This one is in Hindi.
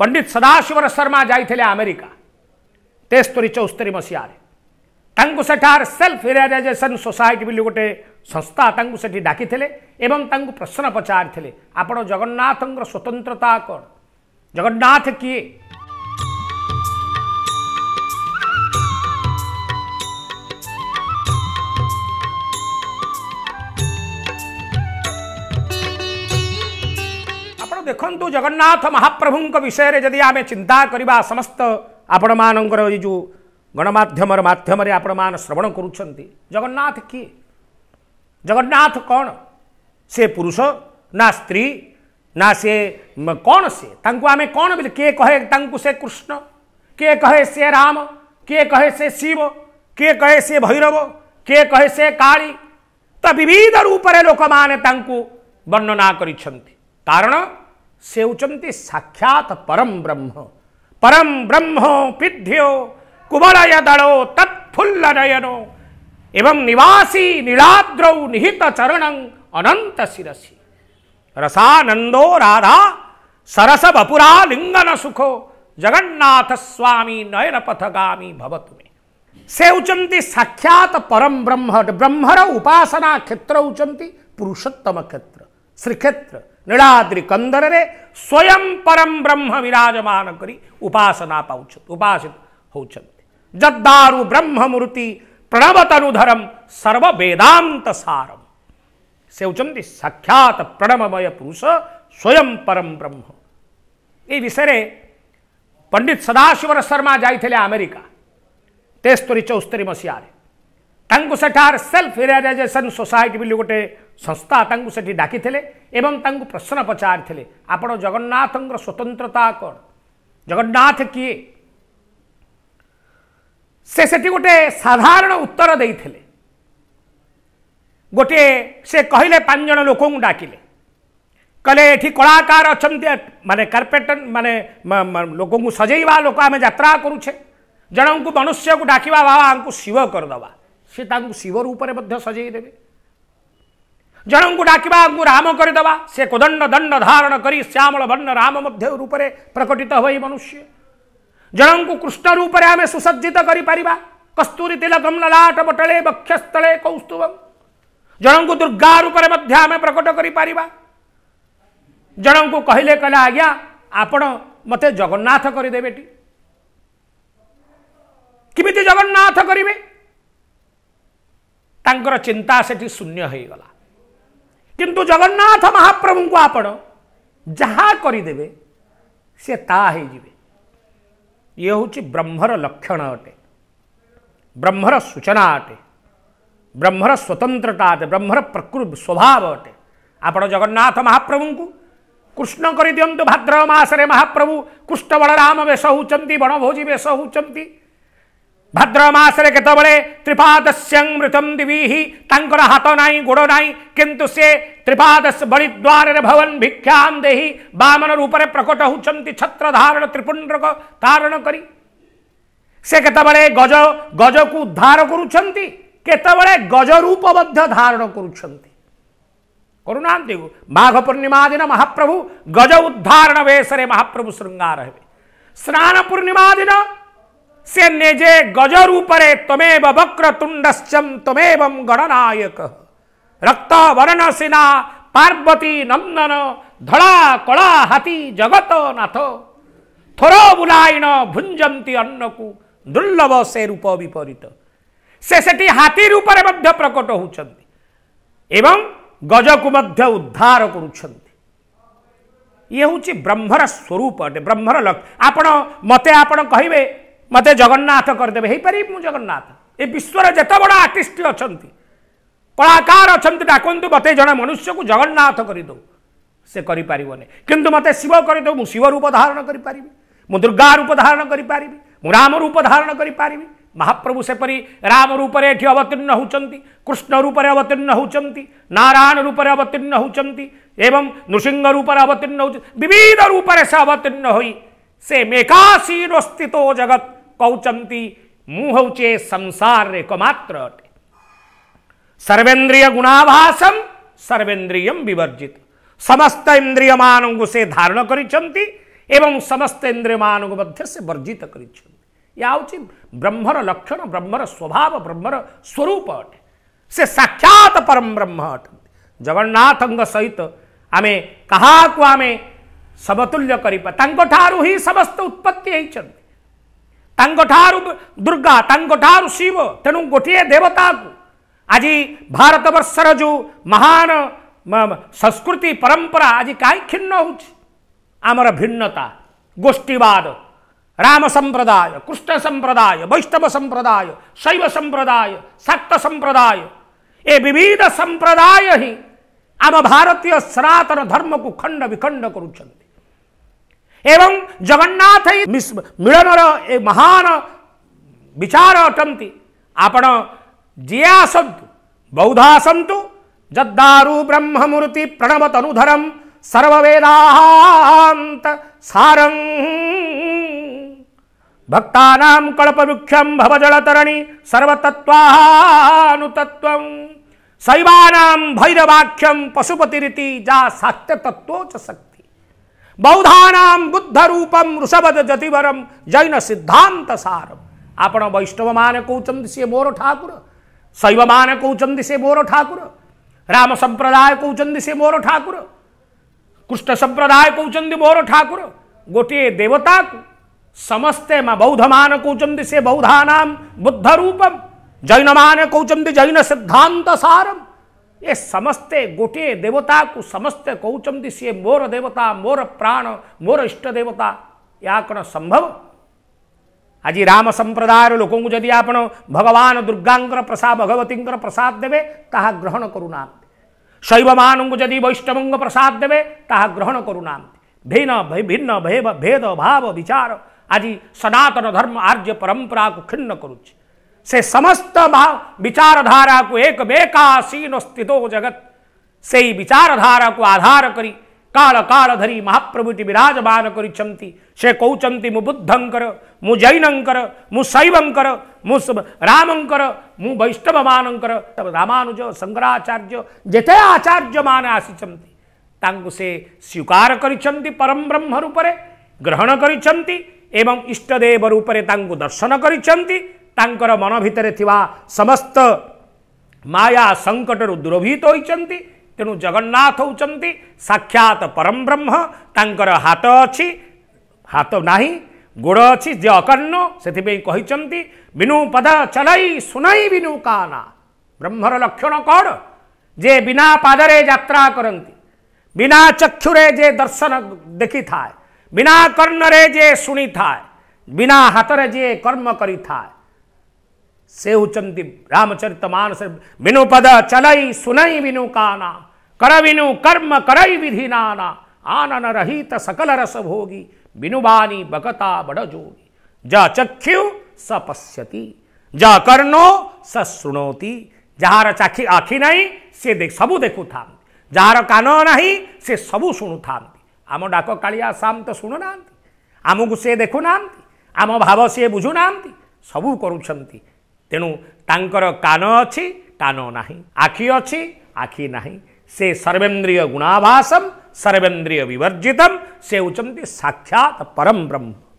પંડિત સદાશિવ શર્મા જઈ આમેરિકા તેસ્તરી ચૌસ્તરી મସିହାରେ ତାଙ୍କୁ ସେଠାରେ ସେଲ୍ଫ ରିଆଲାଇଜେସନ୍ ସୋସାଇଟି ବୋଲି ଗୋଟେ ସଂସ୍ଥା ତାଙ୍କୁ ସେଠି ଡାକିଥିଲେ ଏବଂ ତାଙ୍କୁ ପ୍ରଶ୍ନ ପଚାରିଥିଲେ ଆପଣ ଜଗନ୍ନାଥଙ୍କର ସ୍ୱତନ୍ତ୍ରତା କ'ଣ ଜଗନ୍ନାଥ କିଏ देखु जगन्नाथ महाप्रभु विषय जदि आम चिंता करने समस्त आपण मान यू गणमाध्यम मध्यम आपण मान श्रवण करगन्नाथ किए जगन्नाथ कौन से पुरुष ना स्त्री ना से कौन से आम कौन बिल किए कहे से कृष्ण किए कहे से राम किए कहे से शिव किए कहे से भैरव किए कहे से काली तो विविध रूप से लोक मैंने वर्णना करण से साक्षात परम ब्रह्म परम ब्रह्म पिध्यो कुबरय दड़ो तत्फुल्ल नयनो एवं निवासी नीलाद्रौ निहित चरण अनंत शिरसी रसानंदो राधा सरस बपुरा लिंगन सुखो जगन्नाथ स्वामी नयन पथगामी भवत में से उचमती साक्षात परम ब्रह्म ब्रह्मर उपासना क्षेत्र उचंती पुरुषोत्तम क्षेत्र श्रीक्षेत्र निळाद्रि कंदररे स्वयं परम ब्रह्म विराजमान करी उपासना पाउछ उपासित हो जद्दारु ब्रह्म मूर्ति प्रणवतनुधरम सर्व वेदांत सारम सेउचन्ति साक्षात प्रणवमय पुरुष स्वयं परम ब्रह्म ये विषय पंडित सदाशिवर शर्मा जाइले आमेरिका तेस्तरी चौस्तरी मसीह ତାଙ୍କୁ ସେଠାର ସେଲ୍ଫ ରିଆଲାଇଜେସନ୍ ସୋସାଇଟି ବୋଲି ଗୋଟେ ସଂସ୍ଥା ତାଙ୍କୁ ସେଠି ଡାକିଥିଲେ ଏବଂ ତାଙ୍କୁ ପ୍ରଶ୍ନ ପଚାରିଥିଲେ ଆପଣ ଜଗନ୍ନାଥଙ୍କର ସ୍ୱତନ୍ତ୍ରତା କ'ଣ ଜଗନ୍ନାଥ କିଏ ସେ ସେଠି ଗୋଟେ ସାଧାରଣ ଉତ୍ତର ଦେଇଥିଲେ ଗୋଟିଏ ସେ କହିଲେ ପାଞ୍ଚ ଜଣ ଲୋକଙ୍କୁ ଡାକିଲେ କହିଲେ ଏଠି କଳାକାର ଅଛନ୍ତି ମାନେ କାର୍ପେଟର ମାନେ ଲୋକଙ୍କୁ ସଜେଇବା ଲୋକ ଆମେ ଯାତ୍ରା କରୁଛେ ଜଣଙ୍କୁ ମନୁଷ୍ୟକୁ ଡାକିବା ବାବା ଆଙ୍କୁ ଶିବ କରିଦେବା से शिवर उपर सजेदे जन को डाक राम करदे से कदंड दंड धारण कर श्यामल बर्ण राम रूप से प्रकटित हुए मनुष्य जन को कृष्ण रूप से आम सुसज्जित करूरी तिलकम ललाट पटले बक्षस्थले कौस्तुव जन को दुर्गा रूप से प्रकट कर जन को कहले कह आज्ञा आपण मत जगन्नाथ करदे कमि जगन्नाथ करें ତାଙ୍କର ଚିନ୍ତା ସେଠି ଶୂନ୍ୟ ହୋଇଗଲା କିନ୍ତୁ ଜଗନ୍ନାଥ ମହାପ୍ରଭୁଙ୍କୁ ଆପଣ ଯାହା କରିଦେବେ ସେ ତା ହୋଇଯିବେ ଇଏ ହେଉଛି ବ୍ରହ୍ମର ଲକ୍ଷଣ ଅଟେ ବ୍ରହ୍ମର ସୂଚନା ଅଟେ ବ୍ରହ୍ମର ସ୍ୱତନ୍ତ୍ରତା ଅଟେ ବ୍ରହ୍ମର ପ୍ରକୃତି ସ୍ୱଭାବ ଅଟେ ଆପଣ ଜଗନ୍ନାଥ ମହାପ୍ରଭୁଙ୍କୁ କୃଷ୍ଣ କରିଦିଅନ୍ତୁ ଭାଦ୍ରବ ମାସରେ ମହାପ୍ରଭୁ କୃଷ୍ଣ ବଳରାମ ବେଶ ହେଉଛନ୍ତି ବଣଭୋଜି ବେଶ ହେଉଛନ୍ତି भद्रमास त्रिपाद मृतम दिवी ही हाथ ना गोड़ ना किंतु से त्रिपाद बड़ी द्वार भवन भिक्षा दे बामन रूप से प्रकट होती छत्र धारण त्रिपुंड धारण कर से केत गज गज को उद्धार करते गज रूप धारण करूना माघ पूर्णिमा दिन महाप्रभु गज उद्धारण वेश महाप्रभु श्रृंगार हे स्नान पूर्णिमा दिन से नेजे गजर उपरे तमेव वक्र तुंडश्चम तमेव गणनायक रक्त वरण सेना पार्वती नंदन धड़ा कड़ा हाथी जगत नाथ थोर बुलायण भुंजती को दुर्लभ से रूप विपरीत से सेठी हाथी रूप में प्रकट होती एवं गज को मध्य उद्धार कर ये हूँ ब्रह्मर स्वरूप अटे ब्रह्मर लक्ष्य आप मते आप कहे ମୋତେ ଜଗନ୍ନାଥ କରିଦେବେ ହେଇପାରିବି ମୁଁ ଜଗନ୍ନାଥ ଏ ବିଶ୍ୱରେ ଯେତେ ବଡ଼ ଆର୍ଟିଷ୍ଟ ଅଛନ୍ତି କଳାକାର ଅଛନ୍ତି ଡାକନ୍ତୁ ମୋତେ ଜଣେ ମନୁଷ୍ୟକୁ ଜଗନ୍ନାଥ କରିଦେଉ ସେ କରିପାରିବନି କିନ୍ତୁ ମୋତେ ଶିବ କରିଦେଉ ମୁଁ ଶିବ ରୂପ ଧାରଣ କରିପାରିବି ମୁଁ ଦୁର୍ଗା ରୂପ ଧାରଣ କରିପାରିବି ମୁଁ ରାମ ରୂପ ଧାରଣ କରିପାରିବି ମହାପ୍ରଭୁ ସେପରି ରାମ ରୂପରେ ଏଠି ଅବତୀର୍ଣ୍ଣ ହେଉଛନ୍ତି କୃଷ୍ଣ ରୂପରେ ଅବତୀର୍ଣ୍ଣ ହେଉଛନ୍ତି ନାରାୟଣ ରୂପରେ ଅବତୀର୍ଣ୍ଣ ହେଉଛନ୍ତି ଏବଂ ନୃସିଂହ ରୂପରେ ଅବତୀର୍ଣ୍ଣ ହେଉଛନ୍ତି ବିବିଧ ରୂପରେ ସେ ଅବତୀର୍ଣ୍ଣ ହୋଇ ସେ ମେକାଶୀର ସ୍ଥିତ ଜଗତ मु मुहौचे संसार अटे सर्वेन्द्रिय गुणाभासम सर्वेन्द्रियम विवर्जित समस्त इंद्रिय को से धारण कर समस्त इंद्रिय मानू मध्य से वर्जित कर ब्रह्मर लक्षण ब्रह्मर स्वभाव ब्रह्मर स्वरूप अटे से साक्षात परम ब्रह्म अटे जगन्नाथ सहित आम कहा आम समतुल्य ही समस्त उत्पत्ति दुर्गा शिव तेणु गोटे देवता आज भारत बर्षर जो महान संस्कृति परंपरा आज कहीं क्षिण्ण होमर भिन्नता गोष्ठीवाद राम संप्रदाय कृष्ण संप्रदाय वैष्णव संप्रदाय शैव संप्रदाय शक्त संप्रदाय ए विविध संप्रदाय ही आम भारतीय सनातन धर्म को खंड विखंड करुंच एवं जगन्नाथ मिलनर ए महान विचार अटंती आपण जी आसतु बौधा सन्तु जद्दारु ब्रह्ममूर्ति प्रणवतनुधरम सर्ववेदांत सारं भक्तानां कल्पवृक्षं भवजलतरणि सर्वतत्त्वानुतत्त्वं शैवानां भैरवाख्यं पशुपतिरिति जा सात्यतत्त्वो च शक्ति बौद्धा बुद्ध रूपम ऋषभद जतिवरम जैन सिद्धांत सारम आप वैष्णव मान कौन से मोर ठाकुर शैव मान कौन से मोर ठाकुर राम संप्रदाय कौन से मोर ठाकुर कृष्ण संप्रदाय कौन मोर ठाकुर गोटे देवता को समस्ते बौद्ध मान कौन से बौद्धा बुद्ध रूपम जैन मान कौन जैन सिद्धांत सारम ये समस्ते गोटे देवता को समस्ते कौन सी मोर देवता मोर प्राण मोर इष्ट देवता या कौन संभव आज राम संप्रदायर लोक जदि आप भगवान दुर्गा प्रसाद भगवती प्रसाद देवे ता ग्रहण करूना शैव मानू जदि वैष्णव प्रसाद देवे ता ग्रहण करूना भिन्न भिन्न भेद भाव विचार आज सनातन धर्म आर्य परंपरा को खिन्न करुच्छे से समस्त विचारधारा को एक बेकासीन स्थितो जगत से ही विचारधारा को आधार करी काल काल धरी महाप्रभुति विराजमान कर से कौचंती मु बुद्धंकर मु जैनंकर मु शैवंकर मु रामंकर मु वैष्णव मानंकर रामानुज शंकराचार्य जेते आचार्य मान आसी से स्वीकार करम ब्रह्म रूप से ग्रहण करिछंती रूप से रूपरे तांकु दर्शन करिछंती ତାଙ୍କର ମନ ଭିତରେ ଥିବା ସମସ୍ତ ମାୟା ସଙ୍କଟରୁ ଦୂରଭୀତ ହୋଇଛନ୍ତି ତେଣୁ ଜଗନ୍ନାଥ ହେଉଛନ୍ତି ସାକ୍ଷାତ ପରମ ବ୍ରହ୍ମ ତାଙ୍କର ହାତ ଅଛି ହାତ ନାହିଁ ଗୋଡ଼ ଅଛି ଯେ ଅକର୍ଣ୍ଣ ସେଥିପାଇଁ କହିଛନ୍ତି ବିନୁ ପଦା ଚଲାଇ ଶୁଣାଇ ବିନୁ କାନା ବ୍ରହ୍ମର ଲକ୍ଷଣ କ'ଣ ଯେ ବିନା ପାଦରେ ଯାତ୍ରା କରନ୍ତି ବିନା ଚକ୍ଷୁରେ ଯେ ଦର୍ଶନ ଦେଖିଥାଏ ବିନା କର୍ଣ୍ଣରେ ଯେ ଶୁଣିଥାଏ ବିନା ହାତରେ ଯିଏ କର୍ମ କରିଥାଏ सेहुचंदी रामचरित मानस बिनु पद चलई सुनई बिनु काना कर विनु कर्म करई विधि नाना आनन रहित सकल रस भोगी बिनु बानी बकता बड़ जोगी जा चक्षु स पश्यती जा कर्णो स सुनोती ଯାହାର ଚାଖି ଆଖି ନାହିଁ ସେ ସବୁ ଦେଖୁଥାନ୍ତି ଯାହାର କାନ ନାହିଁ ସେ ସବୁ ଶୁଣୁଥାନ୍ତି ଆମ ଡାକ କାଳିଆ ଆସାମ ତ ଶୁଣୁନାହାନ୍ତି से देखु ना आम भाव सी बुझुना सबू କରୁଛନ୍ତି ତେଣୁ ତାଙ୍କର କାନ ଅଛି କାନ ନାହିଁ ଆଖି ଅଛି ଆଖି ନାହିଁ ସେ ସର୍ବେନ୍ଦ୍ରିୟ ଗୁଣାଭାସମ୍ ସର୍ବେନ୍ଦ୍ରିୟ ବିବର୍ଜିତମ୍ ସେ ହେଉଛନ୍ତି ସାକ୍ଷାତ ପରମ ବ୍ରହ୍ମ